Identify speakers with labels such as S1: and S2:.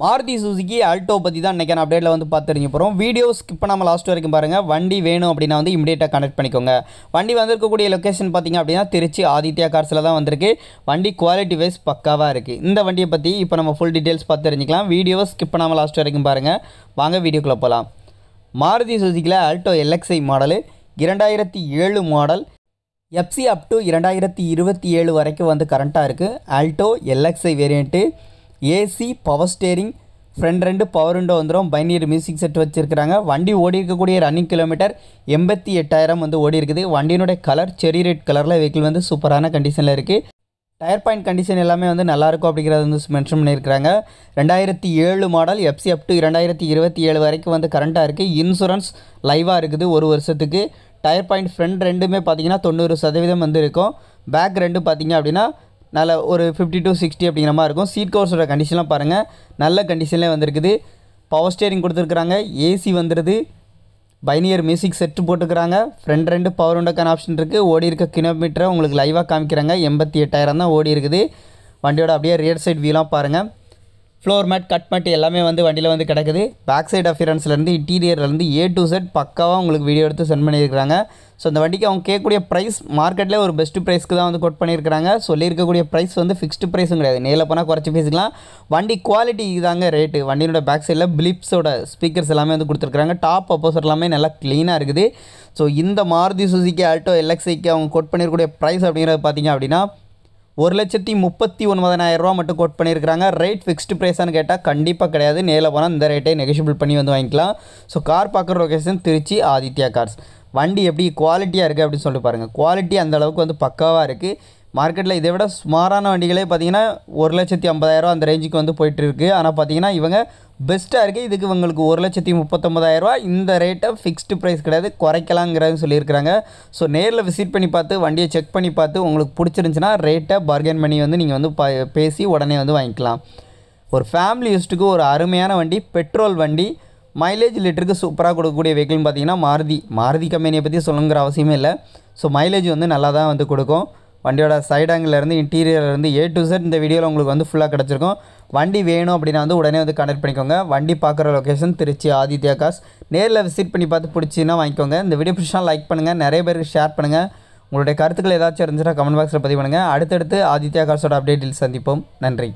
S1: Maruti Suzuki Alto பற்றி தான் நான் அப்டேட்டில் வந்து பார்த்து தெரிஞ்சு போகிறோம் வீடியோ ஸ்கிப் பண்ணாமல் லாஸ்ட் வரைக்கும் பாருங்கள் வண்டி வேணும் அப்படின்னா வந்து இமீடியட்டாக கனெக்ட் பண்ணிக்கோங்க வண்டி வந்திருக்கக்கூடிய லொக்கேஷன் பார்த்திங்க அப்படின்னா திருச்சி ஆதித்யா கார்ஸில் தான் வந்திருக்கு வண்டி குவாலிட்டி வைஸ் பக்காவாக இருக்குது இந்த வண்டியை பற்றி இப்போ நம்ம ஃபுல் டீட்டெயில்ஸ் பார்த்து தெரிஞ்சுக்கலாம் வீடியோ ஸ்கிப் பண்ணாமல் லாஸ்ட் வரைக்கும் பாருங்கள் வாங்க வீடியோக்குள்ளே போகலாம் மாருதி சுசுக்கியில் அல்டோ எல்எக்ஸ்ஐ மாடலு இரண்டாயிரத்தி ஏழு மாடல் எஃப்சி அப் இரண்டாயிரத்தி இருபத்தி ஏழு வரைக்கும் வந்து கரண்ட்டாக இருக்குது Alto LXI variant AC power steering front ரெண்டு பவர் விண்டோ வந்துடும் பைனியர் மியூசிக் செட் வச்சுருக்கிறாங்க வண்டி ஓடி இருக்கக்கூடிய ரன்னிங் கிலோமீட்டர் எண்பத்தி எட்டாயிரம் வந்து ஓடி இருக்குது வண்டியினுடைய கலர் செரி ரெட் கலரில் வெஹிக்கிள் வந்து சூப்பரான கண்டிஷனில் இருக்குது டயர் பாயிண்ட் கண்டிஷன் எல்லாமே வந்து நல்லாயிருக்கும் அப்படிங்கிறத வந்து மென்ஷன் பண்ணியிருக்கிறாங்க ரெண்டாயிரத்தி ஏழு மாடல் எஃப்சி அப் டு இரண்டாயிரத்தி இருபத்தி ஏழு வரைக்கும் வந்து கரண்ட்டாக இருக்குது இன்சூரன்ஸ் லைவாக இருக்குது ஒரு வருஷத்துக்கு டயர் பாயிண்ட் ஃப்ரண்ட் ரெண்டுமே பார்த்திங்கன்னா தொண்ணூறு சதவீதம் வந்து இருக்கும் பேக் ரெண்டு பார்த்திங்க அப்படின்னா நல்ல ஒரு ஃபிஃப்டி டு சிக்ஸ்டி அப்படிங்கிற மாதிரி இருக்கும் சீட் கவர்ஸோட கண்டிஷன்லாம் பாருங்கள் நல்ல கண்டிஷன்லேயே வந்திருக்குது பவர் ஸ்டேரிங் கொடுத்துருக்குறாங்க ஏசி வந்துடுது பைனியர் மியூசிக் செட்டு போட்டுக்கிறாங்க ஃப்ரெண்ட் ரெண்டு பவர் உண்டக்கான ஆப்ஷன் இருக்குது ஓடி இருக்க கிலோமீட்டரை உங்களுக்கு லைவாக காமிக்கிறாங்க எண்பத்தி எட்டாயிரம் தான் ஓடி இருக்குது வண்டியோட அப்படியே ரியர் சைட் வியூலாம் பாருங்கள் ஃப்ளோர் மேட் கட் மேட் எல்லாமே வந்து வண்டியில் வந்து கிடக்குது பேக் சைட் அஃபியரன்ஸ்லேருந்து இன்டீரியர்லேருந்து ஏ டு செட் பக்காவாக உங்களுக்கு வீடியோ எடுத்து சென்ட் பண்ணியிருக்கிறாங்க ஸோ அந்த வண்டிக்கு அவங்க கேட்கக்கூடிய ப்ரைஸ் மார்க்கெட்டில் ஒரு பெஸ்ட்டு ப்ரைஸ்க்கு தான் வந்து கொட் பண்ணியிருக்கிறாங்க சொல்லியிருக்கக்கூடிய ப்ரைஸ் வந்து ஃபிக்ஸ்டு ப்ரைஸும் கிடையாது நேரில் போனால் குறைச்சி பேசிக்கலாம் வண்டி குவாலிட்டி தாங்க ரேட்டு வண்டியோட பேக் சைடில் பிளிப்ஸோட ஸ்பீக்கர்ஸ் எல்லாமே வந்து கொடுத்துருக்காங்க டாப் அப்போசர் எல்லாமே நல்லா க்ளீனாக இருக்குது ஸோ இந்த மாருதி சுசிக்கு ஆல்டோ எல்எக்ஸிக்கு அவங்க கொட் பண்ணியிருக்கக்கூடிய ப்ரைஸ் அப்படிங்கிறது பார்த்தீங்க அப்படின்னா ஒரு லட்சத்தி முப்பத்தி ரூபா மட்டும் கோட் பண்ணியிருக்கிறாங்க ரேட் ஃபிக்ஸ்டு ப்ரைஸானு கேட்டால் கண்டிப்பாக கிடையாது நேரில் போனால் இந்த ரேட்டை நெகோஷியபிள் பண்ணி வந்து வாங்கிக்கலாம் ஸோ கார் பார்க்குற லொக்கேஷன் திருச்சி ஆதித்யா கார்ஸ் வண்டி எப்படி குவாலிட்டியாக இருக்குது அப்படின்னு சொல்லிட்டு பாருங்கள் குவாலிட்டி அந்தளவுக்கு வந்து பக்காவாக இருக்குது மார்க்கெட்டில் இதை விட சுமாரான வண்டிகளே பார்த்திங்கன்னா ஒரு லட்சத்தி ஐம்பதாயிரரூவா அந்த ரேஞ்சுக்கு வந்து போயிட்டுருக்கு ஆனால் பார்த்திங்கன்னா இவங்க பெஸ்ட்டாக இருக்குது இதுக்கு உங்களுக்கு ஒரு லட்சத்தி முப்பத்தொம்பதாயிரரூவா இந்த ரேட்டை ஃபிக்ஸ்டு ப்ரைஸ் கிடையாது குறைக்கலாங்கிறதுன்னு சொல்லியிருக்கிறாங்க ஸோ நேரில் விசிட் பண்ணி பார்த்து வண்டியை செக் பண்ணி பார்த்து உங்களுக்கு பிடிச்சிருந்துச்சின்னா ரேட்டை பார்கன் பண்ணி வந்து நீங்கள் வந்து பேசி உடனே வந்து வாங்கிக்கலாம் ஒரு ஃபேமிலி யூஸ்ட்டுக்கு ஒரு அருமையான வண்டி பெட்ரோல் வண்டி மைலேஜ் லிட்டருக்கு சூப்பராக கொடுக்கக்கூடிய வெஹிக்கிள்னு பார்த்தீங்கன்னா மாருதி மாருதி கம்பெனியை பற்றி சொல்லணுங்கிற அவசியமே இல்லை ஸோ மைலேஜ் வந்து நல்லா தான் வந்து கொடுக்கும் வண்டியோட சைட் ஆங்கிலேருந்து இன்டீரியர்லேருந்து ஏ டு செட் இந்த வீடியோவில் உங்களுக்கு வந்து ஃபுல்லாக கிடச்சிருக்கும் வண்டி வேணும் அப்படின்னா வந்து உடனே வந்து கனெக்ட் பண்ணிக்கோங்க வண்டி பார்க்குற லொக்கேஷன் திருச்சி ஆதித்யா காஸ் நேரில் விசிட் பண்ணி பார்த்து பிடிச்சின்னா வாங்கிக்கோங்க இந்த வீடியோ பிடிச்சா லைக் பண்ணுங்கள் நிறைய பேருக்கு ஷேர் பண்ணுங்கள் உங்களுடைய கருத்துக்கள் ஏதாச்சும் இருந்துச்சுன்னா கமெண்ட் பாக்ஸில் பதிவு பண்ணுங்கள் அடுத்தடுத்து ஆதித்யா காசோட அப்டேட்டில் சந்திப்போம் நன்றி